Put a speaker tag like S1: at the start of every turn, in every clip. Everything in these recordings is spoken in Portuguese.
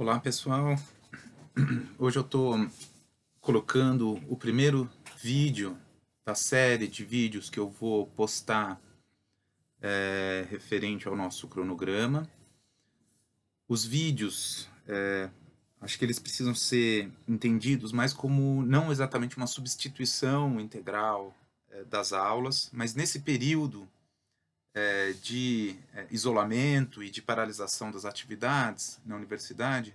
S1: Olá pessoal, hoje eu estou colocando o primeiro vídeo da série de vídeos que eu vou postar é, referente ao nosso cronograma. Os vídeos, é, acho que eles precisam ser entendidos mais como não exatamente uma substituição integral é, das aulas, mas nesse período é, de é, isolamento e de paralisação das atividades na universidade,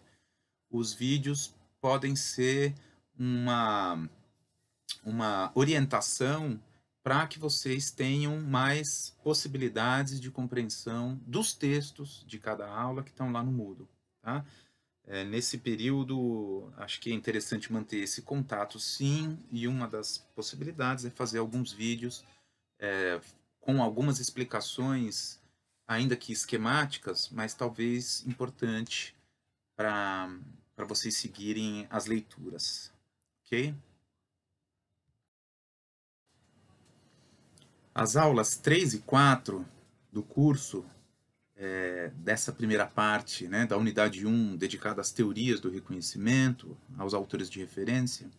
S1: os vídeos podem ser uma, uma orientação para que vocês tenham mais possibilidades de compreensão dos textos de cada aula que estão lá no Moodle. Tá? É, nesse período, acho que é interessante manter esse contato, sim, e uma das possibilidades é fazer alguns vídeos é, com algumas explicações, ainda que esquemáticas, mas talvez importante para vocês seguirem as leituras. Ok? As aulas 3 e 4 do curso, é, dessa primeira parte, né, da unidade 1, dedicada às teorias do reconhecimento, aos autores de referência,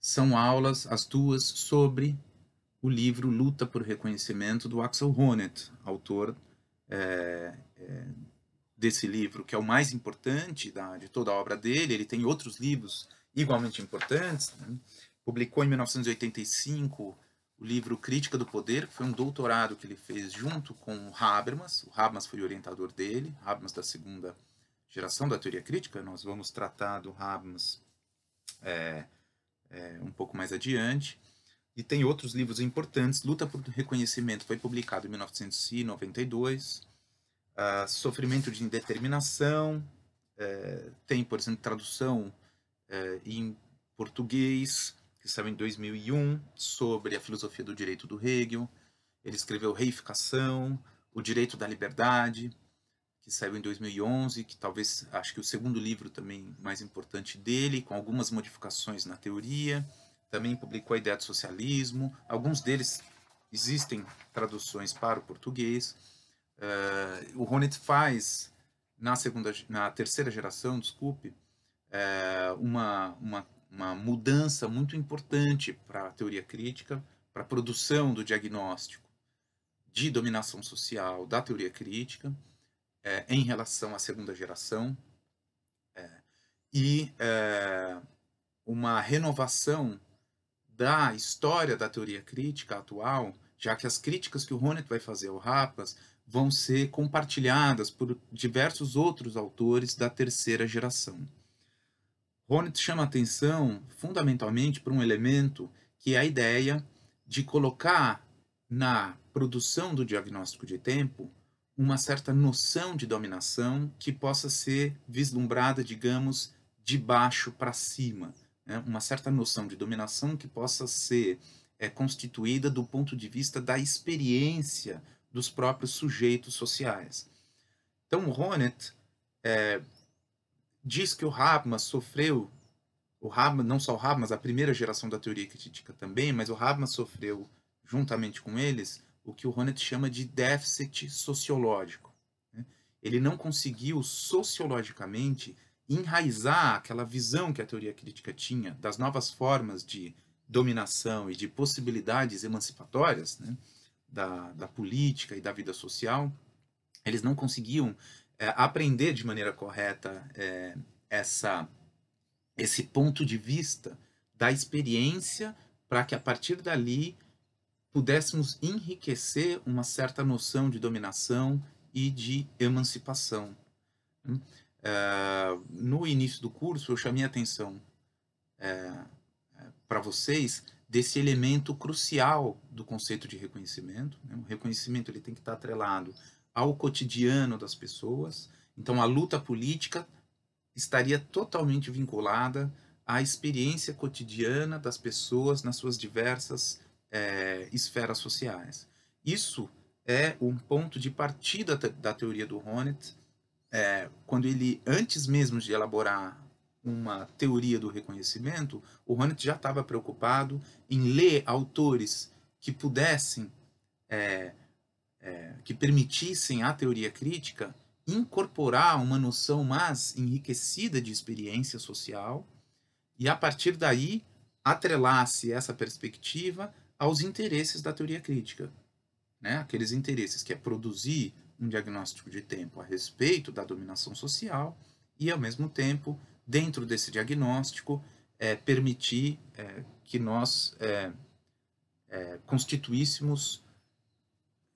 S1: são aulas, as duas, sobre o livro Luta por Reconhecimento, do Axel Honneth, autor é, é, desse livro, que é o mais importante da, de toda a obra dele. Ele tem outros livros igualmente importantes. Né? Publicou em 1985 o livro Crítica do Poder, que foi um doutorado que ele fez junto com o Habermas. O Habermas foi o orientador dele, Habermas da segunda geração da teoria crítica. Nós vamos tratar do Habermas é, é um pouco mais adiante e tem outros livros importantes. Luta por Reconhecimento foi publicado em 1992. Uh, ah, Sofrimento de Indeterminação. Uh, tem, por exemplo, tradução uh, em português, que saiu em 2001, sobre a filosofia do direito do Hegel. Ele escreveu Reificação, O Direito da Liberdade, que saiu em 2011, que talvez acho que o segundo livro também mais importante dele, com algumas modificações na teoria também publicou a ideia de socialismo. Alguns deles existem traduções para o português. Uh, o Honneth faz na segunda, na terceira geração, desculpe, uh, uma, uma, uma mudança muito importante para a teoria crítica, para a produção do diagnóstico de dominação social da teoria crítica eh, em relação à segunda geração e uma renovação da história da teoria crítica atual, já que as críticas que o Honneth vai fazer ao Rapas vão ser compartilhadas por diversos outros autores da terceira geração. Honneth chama atenção fundamentalmente para um elemento que é a ideia de colocar na produção do diagnóstico de tempo uma certa noção de dominação que possa ser vislumbrada, digamos, de baixo para cima né, uma certa noção de dominação que possa ser é, constituída do ponto de vista da experiência dos próprios sujeitos sociais. Então, Honneth é, diz que o Habermas sofreu, o Habermas, não só o Habermas, a primeira geração da teoria crítica também, mas o Habermas sofreu, juntamente com eles, o que o Honneth chama de déficit sociológico. Né? Ele não conseguiu sociologicamente enraizar aquela visão que a teoria crítica tinha das novas formas de dominação e de possibilidades emancipatórias né, da, da política e da vida social, eles não conseguiam é, aprender de maneira correta é, essa, esse ponto de vista da experiência para que a partir dali pudéssemos enriquecer uma certa noção de dominação e de emancipação. Hum? no início do curso eu chamei a atenção é, é, para vocês desse elemento crucial do conceito de reconhecimento. Né? O reconhecimento ele tem que estar tá atrelado ao cotidiano das pessoas. Então, a luta política estaria totalmente vinculada à experiência cotidiana das pessoas nas suas diversas é, esferas sociais. Isso é um ponto de partida da teoria do Honneth é, quando ele, antes mesmo de elaborar uma teoria do reconhecimento, o Honneth já estava preocupado em ler autores que pudessem, é, é, que permitissem à teoria crítica incorporar uma noção mais enriquecida de experiência social e, a partir daí, atrelasse essa perspectiva aos interesses da teoria crítica. Né? Aqueles interesses que é produzir um diagnóstico de tempo a respeito da dominação social e, ao mesmo tempo, dentro desse diagnóstico, é, permitir é, que nós é, é constituíssemos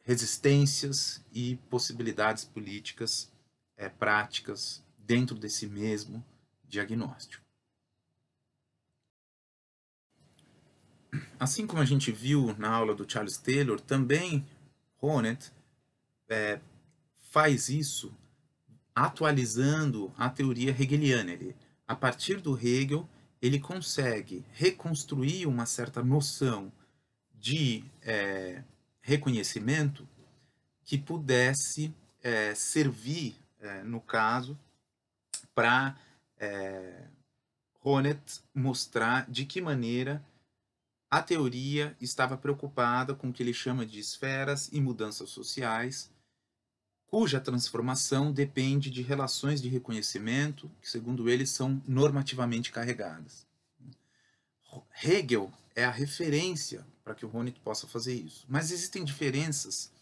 S1: resistências e possibilidades políticas é, práticas dentro desse mesmo diagnóstico. Assim como a gente viu na aula do Charles Taylor, também Honneth é, faz isso atualizando a teoria hegeliana. Ele, a partir do Hegel, ele consegue reconstruir uma certa noção de é, reconhecimento que pudesse é, servir, é, no caso, para é, Honneth mostrar de que maneira a teoria estava preocupada com o que ele chama de esferas e mudanças sociais, cuja transformação depende de relações de reconhecimento que, segundo ele, são normativamente carregadas. Hegel é a referência para que o Honneth possa fazer isso. Mas existem diferenças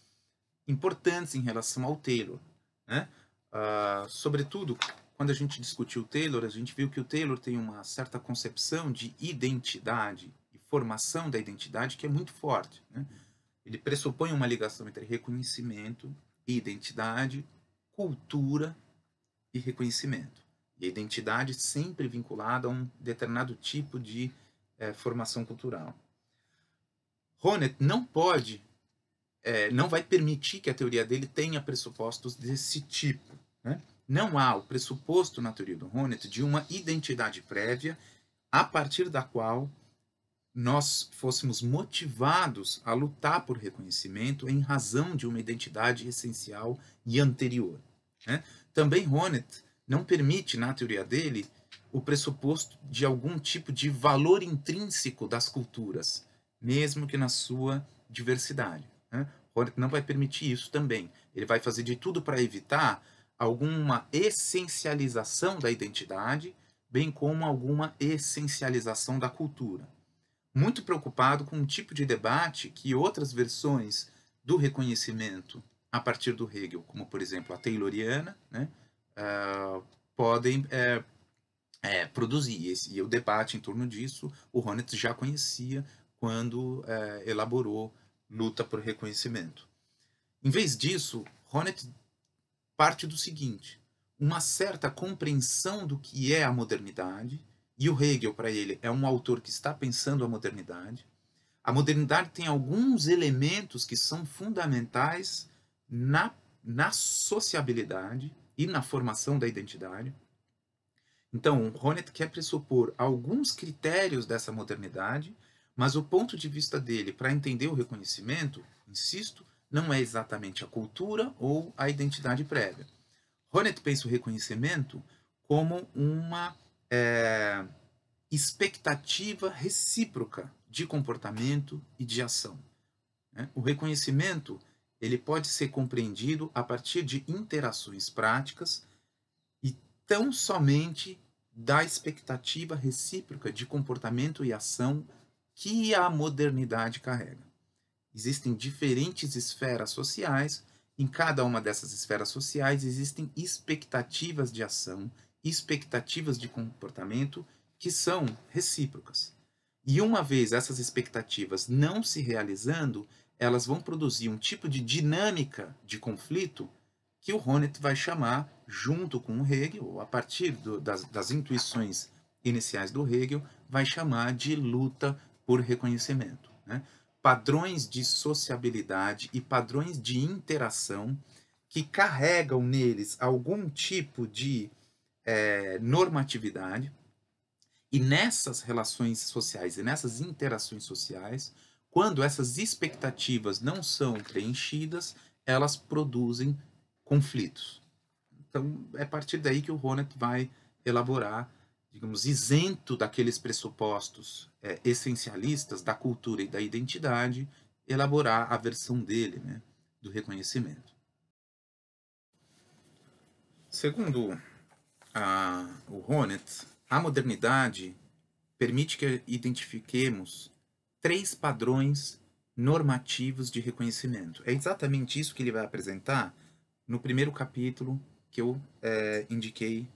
S1: importantes em relação ao Taylor. Né? Uh, sobretudo, quando a gente discutiu o Taylor, a gente viu que o Taylor tem uma certa concepção de identidade e formação da identidade que é muito forte. Né? Ele pressupõe uma ligação entre reconhecimento identidade, cultura e reconhecimento. E a identidade sempre vinculada a um determinado tipo de é, formação cultural. Honneth não pode, é, não vai permitir que a teoria dele tenha pressupostos desse tipo. Né? Não há o pressuposto na teoria do Honneth de uma identidade prévia a partir da qual nós fôssemos motivados a lutar por reconhecimento em razão de uma identidade essencial e anterior. Né? Também Honneth não permite, na teoria dele, o pressuposto de algum tipo de valor intrínseco das culturas, mesmo que na sua diversidade. Né? Honneth não vai permitir isso também. Ele vai fazer de tudo para evitar alguma essencialização da identidade, bem como alguma essencialização da cultura muito preocupado com um tipo de debate que outras versões do reconhecimento a partir do Hegel, como por exemplo a Tayloriana, né, uh, podem é, é, produzir. e o debate em torno disso o Honneth já conhecia quando é, elaborou Luta por Reconhecimento. Em vez disso, Honneth parte do seguinte: uma certa compreensão do que é a modernidade e o Hegel, para ele, é um autor que está pensando a modernidade. A modernidade tem alguns elementos que são fundamentais na, na sociabilidade e na formação da identidade. Então, Honneth quer pressupor alguns critérios dessa modernidade, mas o ponto de vista dele para entender o reconhecimento, insisto, não é exatamente a cultura ou a identidade prévia. Honneth pensa o reconhecimento como uma é, expectativa recíproca de comportamento e de ação. Né? O reconhecimento ele pode ser compreendido a partir de interações práticas e tão somente da expectativa recíproca de comportamento e ação que a modernidade carrega. Existem diferentes esferas sociais, em cada uma dessas esferas sociais existem expectativas de ação expectativas de comportamento que são recíprocas. E uma vez essas expectativas não se realizando, elas vão produzir um tipo de dinâmica de conflito que o Honneth vai chamar, junto com o Hegel, ou a partir do, das, das intuições iniciais do Hegel, vai chamar de luta por reconhecimento. Né? Padrões de sociabilidade e padrões de interação que carregam neles algum tipo de é, normatividade. E nessas relações sociais e nessas interações sociais, quando essas expectativas não são preenchidas, elas produzem conflitos. Então, é a partir daí que o Honneth vai elaborar, digamos, isento daqueles pressupostos é, essencialistas da cultura e da identidade, elaborar a versão dele, né, do reconhecimento. Segundo a, o Honneth, a modernidade permite que identifiquemos três padrões normativos de reconhecimento. É exatamente isso que ele vai apresentar no primeiro capítulo que eu é, indiquei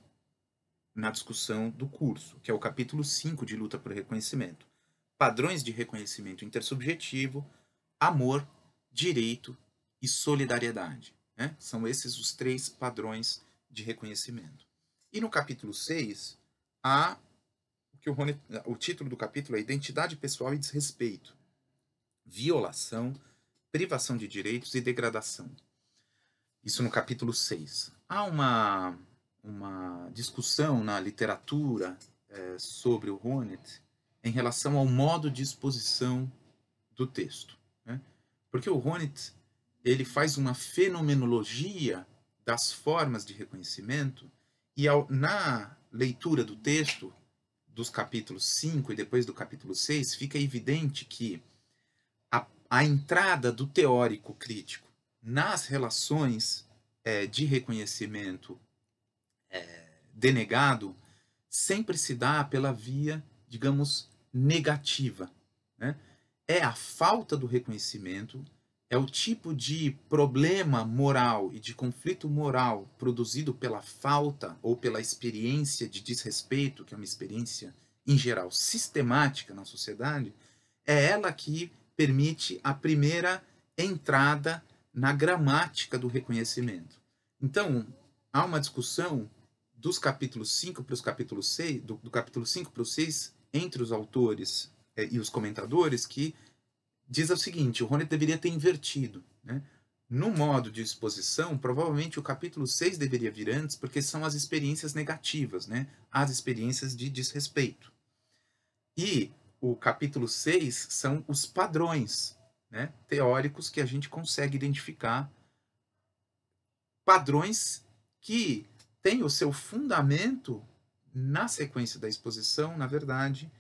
S1: na discussão do curso, que é o capítulo 5 de Luta por Reconhecimento. Padrões de reconhecimento intersubjetivo, amor, direito e solidariedade. Né? São esses os três padrões de reconhecimento. E no capítulo 6, há o que o, Rony, o título do capítulo é Identidade Pessoal e Desrespeito. Violação, privação de direitos e degradação. Isso no capítulo 6. Há uma, uma discussão na literatura é, sobre o Honneth em relação ao modo de exposição do texto. Né? Porque o Honneth ele faz uma fenomenologia das formas de reconhecimento e ao, na leitura do texto, dos capítulos 5 e depois do capítulo 6, fica evidente que a, a entrada do teórico crítico nas relações é, de reconhecimento é, denegado sempre se dá pela via, digamos, negativa. Né? É a falta do reconhecimento é o tipo de problema moral e de conflito moral produzido pela falta ou pela experiência de desrespeito, que é uma experiência em geral sistemática na sociedade, é ela que permite a primeira entrada na gramática do reconhecimento. Então, há uma discussão dos capítulos 5 para os capítulos 6, do, do capítulo 5 para o 6, entre os autores é, e os comentadores, que diz o seguinte: o Rony deveria ter invertido. Né? No modo de exposição, provavelmente o capítulo 6 deveria vir antes, porque são as experiências negativas, né? as experiências de desrespeito. E o capítulo 6 são os padrões né? teóricos que a gente consegue identificar, padrões que têm o seu fundamento na sequência da exposição, na verdade,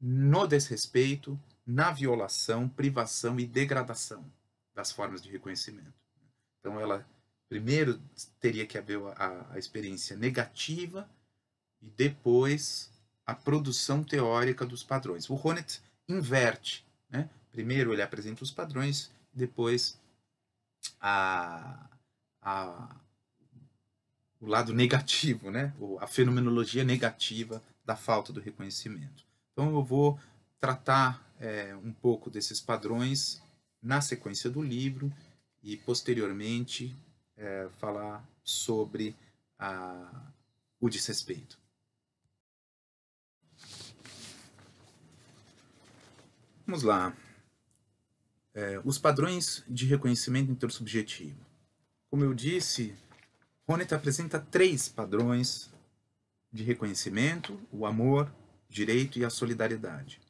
S1: no desrespeito, na violação, privação e degradação das formas de reconhecimento. Então, ela primeiro teria que haver a, a experiência negativa e depois a produção teórica dos padrões. O Honneth inverte. Né? Primeiro ele apresenta os padrões, depois a, a, o lado negativo, né? a fenomenologia negativa da falta do reconhecimento. Então eu vou tratar é, um pouco desses padrões na sequência do livro e posteriormente é, falar sobre a, o desrespeito. Vamos lá. É, os padrões de reconhecimento intersubjetivo. Como eu disse, Honneth apresenta três padrões de reconhecimento: o amor, direito e a solidariedade.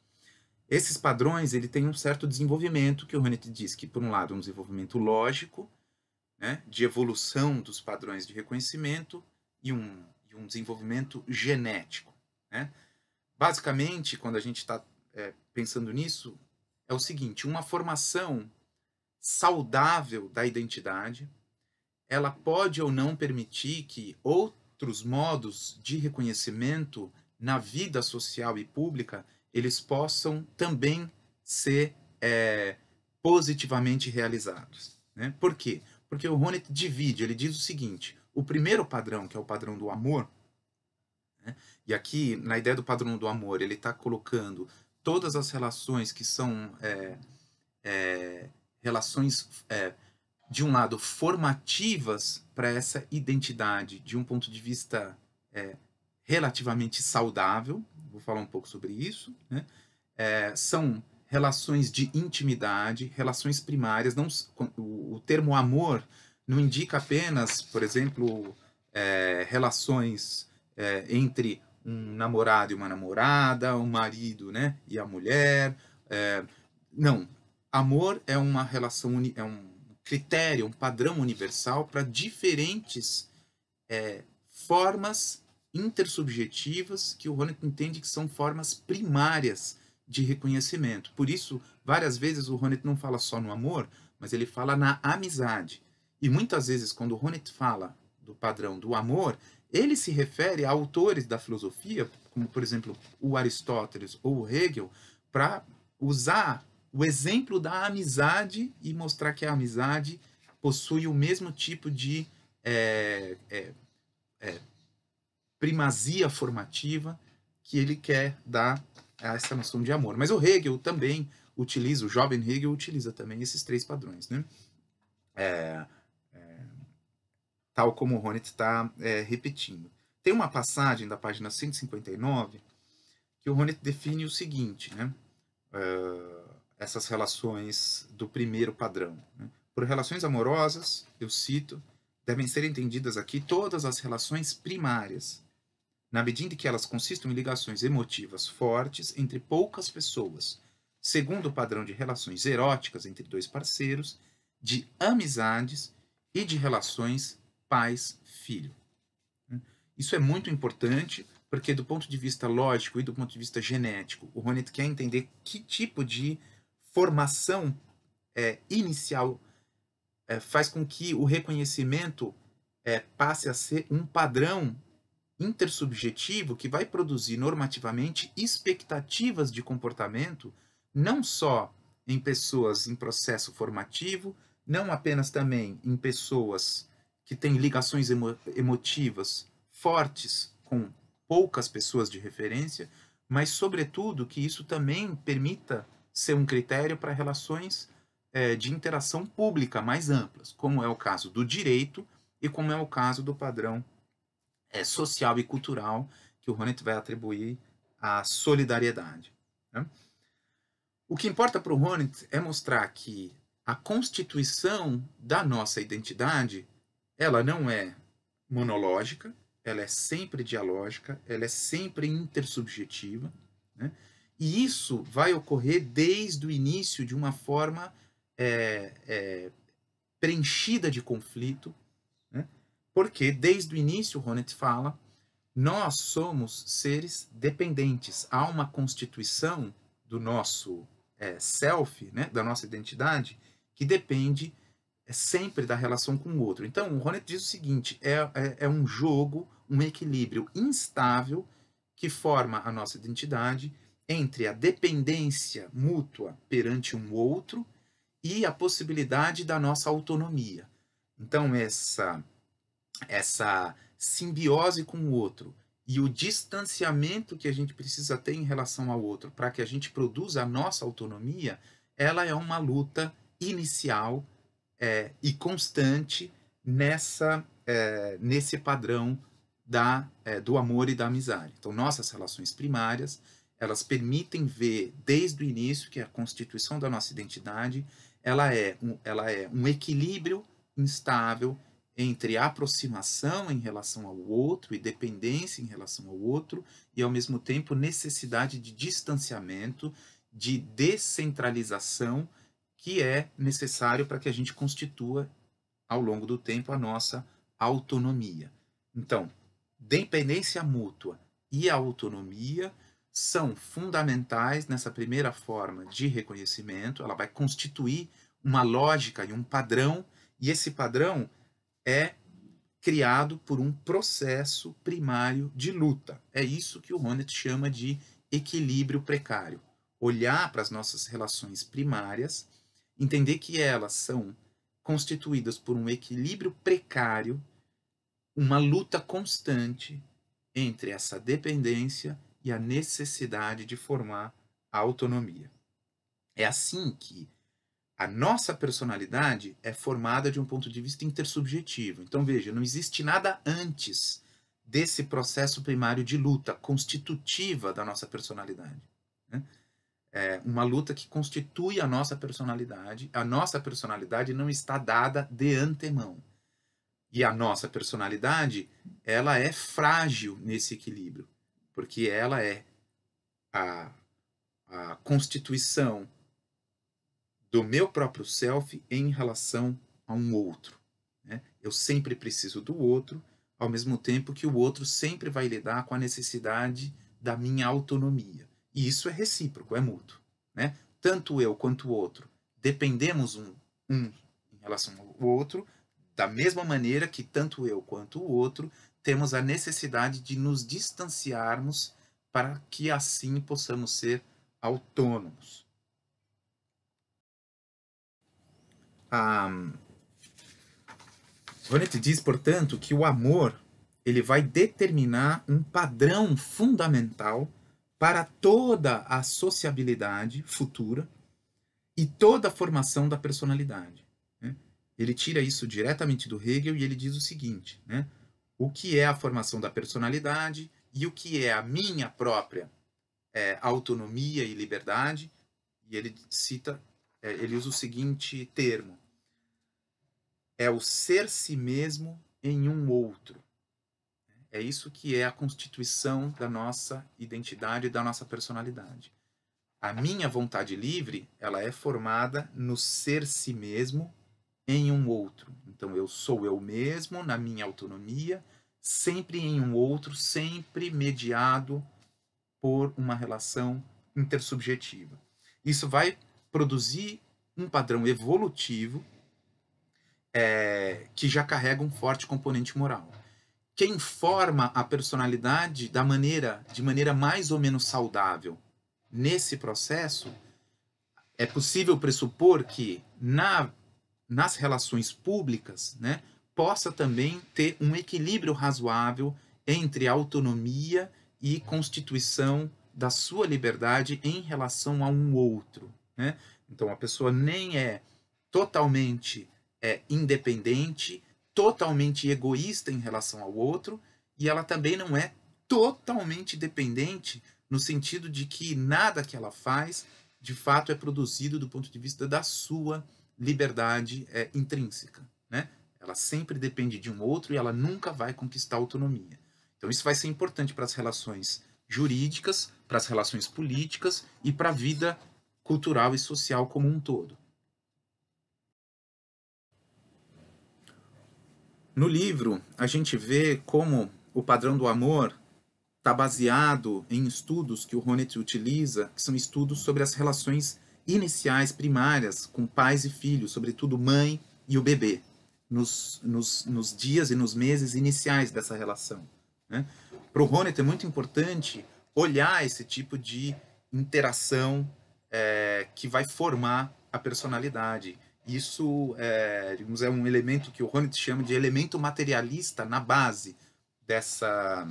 S1: Esses padrões ele tem um certo desenvolvimento que o Honneth diz que, por um lado, é um desenvolvimento lógico, né, de evolução dos padrões de reconhecimento e um, e um desenvolvimento genético. Né? Basicamente, quando a gente está é, pensando nisso, é o seguinte: uma formação saudável da identidade, ela pode ou não permitir que outros modos de reconhecimento na vida social e pública eles possam também ser é, positivamente realizados. Né? Por quê? Porque o Honneth divide, ele diz o seguinte: o primeiro padrão, que é o padrão do amor, né? e aqui na ideia do padrão do amor, ele está colocando todas as relações que são é, é, relações, é, de um lado, formativas para essa identidade, de um ponto de vista é, relativamente saudável, vou falar um pouco sobre isso, né? é, são relações de intimidade, relações primárias. Não, o, o termo amor não indica apenas, por exemplo, é, relações é, entre um namorado e uma namorada, um marido né, e a mulher. É, não, amor é uma relação, é um critério, um padrão universal para diferentes é, formas intersubjetivas que o Honneth entende que são formas primárias de reconhecimento. Por isso, várias vezes o Honneth não fala só no amor, mas ele fala na amizade. E muitas vezes, quando o Honneth fala do padrão do amor, ele se refere a autores da filosofia, como por exemplo o Aristóteles ou o Hegel, para usar o exemplo da amizade e mostrar que a amizade possui o mesmo tipo de é, é, primazia formativa que ele quer dar a essa noção de amor. Mas o Hegel também utiliza, o jovem Hegel utiliza também esses três padrões, né? É, é, tal como o Honneth está é, repetindo. Tem uma passagem da página 159 que o Honneth define o seguinte, né? É, essas relações do primeiro padrão. Né? Por relações amorosas, eu cito, devem ser entendidas aqui todas as relações primárias, na medida em que elas consistam em ligações emotivas fortes entre poucas pessoas, segundo o padrão de relações eróticas entre dois parceiros, de amizades e de relações pais-filho. Isso é muito importante porque, do ponto de vista lógico e do ponto de vista genético, o Honneth quer entender que tipo de formação é, inicial é, faz com que o reconhecimento é, passe a ser um padrão intersubjetivo que vai produzir normativamente expectativas de comportamento, não só em pessoas em processo formativo, não apenas também em pessoas que têm ligações emo emotivas fortes com poucas pessoas de referência, mas, sobretudo, que isso também permita ser um critério para relações é, de interação pública mais amplas, como é o caso do direito e como é o caso do padrão é, social e cultural que o Honneth vai atribuir à solidariedade. Né? O que importa para o Honneth é mostrar que a constituição da nossa identidade ela não é monológica, ela é sempre dialógica, ela é sempre intersubjetiva, né? e isso vai ocorrer desde o início de uma forma é, é, preenchida de conflito, porque desde o início, Ronet fala, nós somos seres dependentes. Há uma constituição do nosso é, self, né, da nossa identidade, que depende é, sempre da relação com o outro. Então, o Honneth diz o seguinte: é, é, é um jogo, um equilíbrio instável que forma a nossa identidade entre a dependência mútua perante um outro e a possibilidade da nossa autonomia. Então, essa essa simbiose com o outro e o distanciamento que a gente precisa ter em relação ao outro para que a gente produza a nossa autonomia, ela é uma luta inicial é, e constante nessa é, nesse padrão da, é, do amor e da amizade. Então, nossas relações primárias elas permitem ver desde o início que a constituição da nossa identidade ela é um, ela é um equilíbrio instável entre aproximação em relação ao outro e dependência em relação ao outro, e ao mesmo tempo necessidade de distanciamento, de descentralização que é necessário para que a gente constitua ao longo do tempo a nossa autonomia. Então, dependência mútua e autonomia são fundamentais nessa primeira forma de reconhecimento, ela vai constituir uma lógica e um padrão, e esse padrão é criado por um processo primário de luta. É isso que o Honneth chama de equilíbrio precário. Olhar para as nossas relações primárias, entender que elas são constituídas por um equilíbrio precário, uma luta constante entre essa dependência e a necessidade de formar a autonomia. É assim que a nossa personalidade é formada de um ponto de vista intersubjetivo. Então veja, não existe nada antes desse processo primário de luta constitutiva da nossa personalidade. Né? É uma luta que constitui a nossa personalidade. A nossa personalidade não está dada de antemão. E a nossa personalidade, ela é frágil nesse equilíbrio, porque ela é a, a constituição do meu próprio self em relação a um outro. Né? Eu sempre preciso do outro, ao mesmo tempo que o outro sempre vai lidar com a necessidade da minha autonomia. E isso é recíproco, é mútuo. Né? Tanto eu quanto o outro dependemos um, um em relação ao outro, da mesma maneira que tanto eu quanto o outro temos a necessidade de nos distanciarmos para que assim possamos ser autônomos. Um, diz, portanto, que o amor ele vai determinar um padrão fundamental para toda a sociabilidade futura e toda a formação da personalidade. Né? Ele tira isso diretamente do Hegel e ele diz o seguinte: né? o que é a formação da personalidade e o que é a minha própria é, autonomia e liberdade. E ele cita é, ele usa o seguinte termo: é o ser si mesmo em um outro. É isso que é a constituição da nossa identidade da nossa personalidade. A minha vontade livre, ela é formada no ser si mesmo em um outro. Então eu sou eu mesmo na minha autonomia, sempre em um outro, sempre mediado por uma relação intersubjetiva. Isso vai produzir um padrão evolutivo é, que já carrega um forte componente moral. Quem forma a personalidade da maneira, de maneira mais ou menos saudável nesse processo, é possível pressupor que na, nas relações públicas, né, possa também ter um equilíbrio razoável entre autonomia e constituição da sua liberdade em relação a um outro. Né? Então a pessoa nem é totalmente é, independente, totalmente egoísta em relação ao outro, e ela também não é totalmente dependente no sentido de que nada que ela faz de fato é produzido do ponto de vista da sua liberdade é, intrínseca. Né? Ela sempre depende de um outro e ela nunca vai conquistar autonomia. Então isso vai ser importante para as relações jurídicas, para as relações políticas e para a vida cultural e social como um todo. No livro, a gente vê como o padrão do amor está baseado em estudos que o Honneth utiliza, que são estudos sobre as relações iniciais, primárias, com pais e filhos, sobretudo mãe e o bebê, nos, nos, nos dias e nos meses iniciais dessa relação. Né? Para o Honneth é muito importante olhar esse tipo de interação é, que vai formar a personalidade. Isso é, digamos, é um elemento que o Honneth chama de elemento materialista na base dessa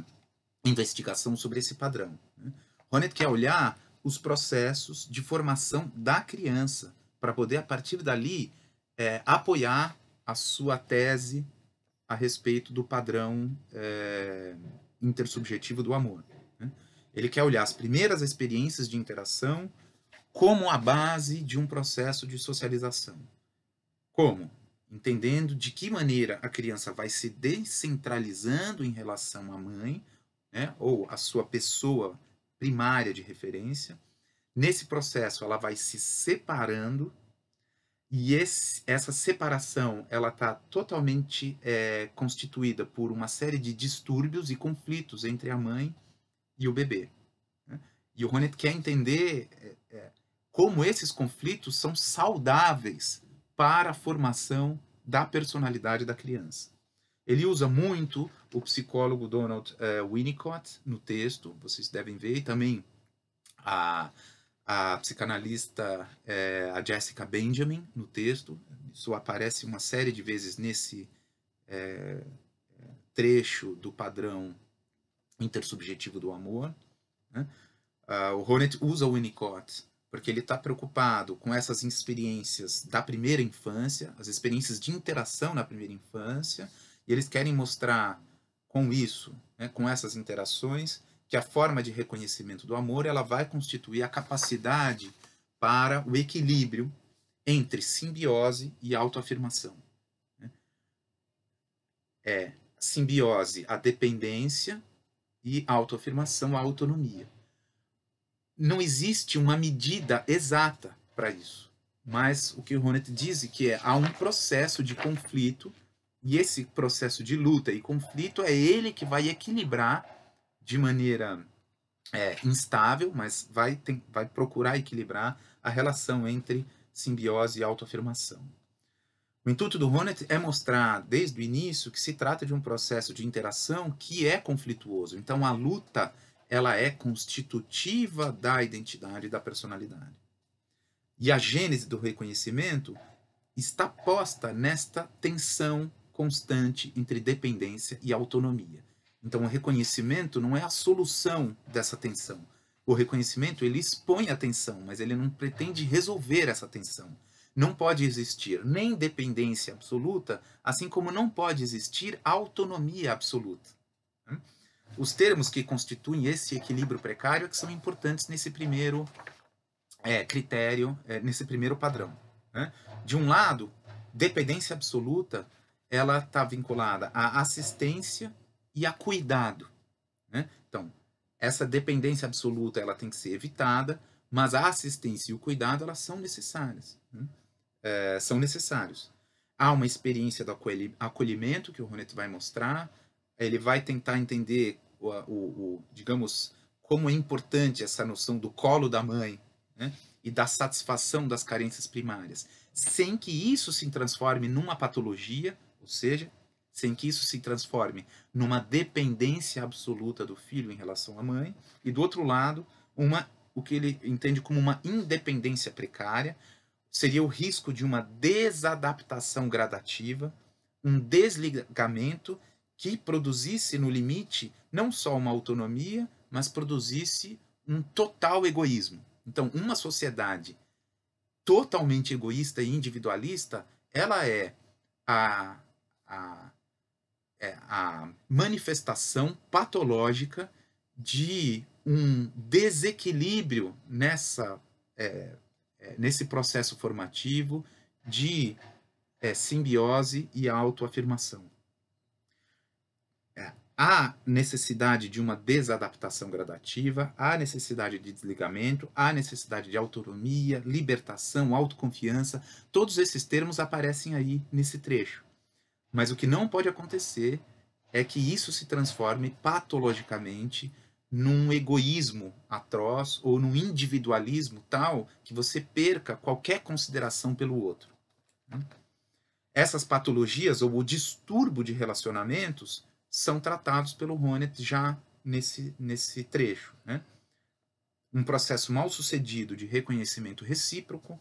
S1: investigação sobre esse padrão. Né? Honneth quer olhar os processos de formação da criança para poder, a partir dali, é, apoiar a sua tese a respeito do padrão é, intersubjetivo do amor. Né? Ele quer olhar as primeiras experiências de interação, como a base de um processo de socialização. Como? Entendendo de que maneira a criança vai se descentralizando em relação à mãe, né, ou à sua pessoa primária de referência. Nesse processo, ela vai se separando e esse, essa separação ela está totalmente é, constituída por uma série de distúrbios e conflitos entre a mãe e o bebê. Né? E o Honneth quer entender é, é, como esses conflitos são saudáveis para a formação da personalidade da criança. Ele usa muito o psicólogo Donald eh, Winnicott no texto, vocês devem ver, e também a, a psicanalista eh, a Jessica Benjamin no texto. Isso aparece uma série de vezes nesse eh, trecho do padrão intersubjetivo do amor. Né? Uh, o Honneth usa o Winnicott porque ele está preocupado com essas experiências da primeira infância, as experiências de interação na primeira infância, e eles querem mostrar com isso, né, com essas interações, que a forma de reconhecimento do amor ela vai constituir a capacidade para o equilíbrio entre simbiose e autoafirmação. Né? É simbiose a dependência e autoafirmação a autonomia não existe uma medida exata para isso. Mas o que o Honneth diz é que é, há um processo de conflito e esse processo de luta e conflito é ele que vai equilibrar de maneira é, instável, mas vai, tem, vai procurar equilibrar a relação entre simbiose e autoafirmação. O intuito do Honneth é mostrar desde o início que se trata de um processo de interação que é conflituoso. Então a luta ela é constitutiva da identidade da personalidade. E a gênese do reconhecimento está posta nesta tensão constante entre dependência e autonomia. Então, o reconhecimento não é a solução dessa tensão. O reconhecimento ele expõe a tensão, mas ele não pretende resolver essa tensão. Não pode existir nem dependência absoluta, assim como não pode existir autonomia absoluta. Os termos que constituem esse equilíbrio precário é que são importantes nesse primeiro é, critério, é, nesse primeiro padrão. Né? De um lado, dependência absoluta ela está vinculada à assistência e a cuidado. Né? Então, essa dependência absoluta ela tem que ser evitada, mas a assistência e o cuidado elas são necessárias. Né? É, são necessários. Há uma experiência do acolhimento que o Roneto vai mostrar, ele vai tentar entender o, o, o, digamos como é importante essa noção do colo da mãe né? e da satisfação das carências primárias, sem que isso se transforme numa patologia, ou seja, sem que isso se transforme numa dependência absoluta do filho em relação à mãe, e do outro lado, uma o que ele entende como uma independência precária, seria o risco de uma desadaptação gradativa, um desligamento que produzisse no limite não só uma autonomia, mas produzisse um total egoísmo. Então, uma sociedade totalmente egoísta e individualista, ela é a, a, é a manifestação patológica de um desequilíbrio nessa, é, é nesse processo formativo de é, simbiose e autoafirmação há necessidade de uma desadaptação gradativa, há necessidade de desligamento, há necessidade de autonomia, libertação, autoconfiança. Todos esses termos aparecem aí nesse trecho. Mas o que não pode acontecer é que isso se transforme patologicamente num egoísmo atroz ou num individualismo tal que você perca qualquer consideração pelo outro. Essas patologias ou o distúrbio de relacionamentos são tratados pelo Honneth já nesse, nesse trecho. Né? Um processo mal sucedido de reconhecimento recíproco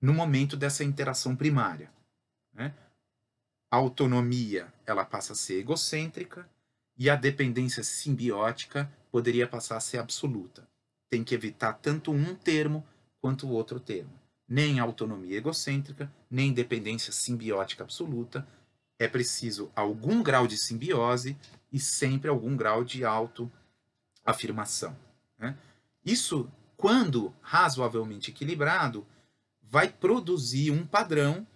S1: no momento dessa interação primária. Né? A autonomia ela passa a ser egocêntrica e a dependência simbiótica poderia passar a ser absoluta. Tem que evitar tanto um termo quanto o outro termo. Nem autonomia egocêntrica, nem dependência simbiótica absoluta, é preciso algum grau de simbiose e sempre algum grau de autoafirmação. Né? Isso, quando razoavelmente equilibrado, vai produzir um padrão,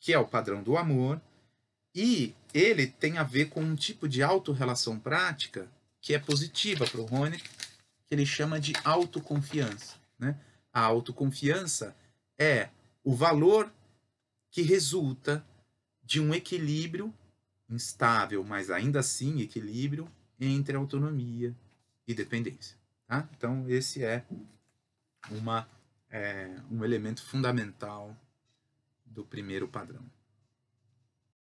S1: que é o padrão do amor, e ele tem a ver com um tipo de autorrelação prática que é positiva para o Honeck, que ele chama de autoconfiança. Né? A autoconfiança é o valor que resulta de um equilíbrio instável, mas ainda assim equilíbrio entre autonomia e dependência. Tá? Então, esse é, uma, é um elemento fundamental do primeiro padrão.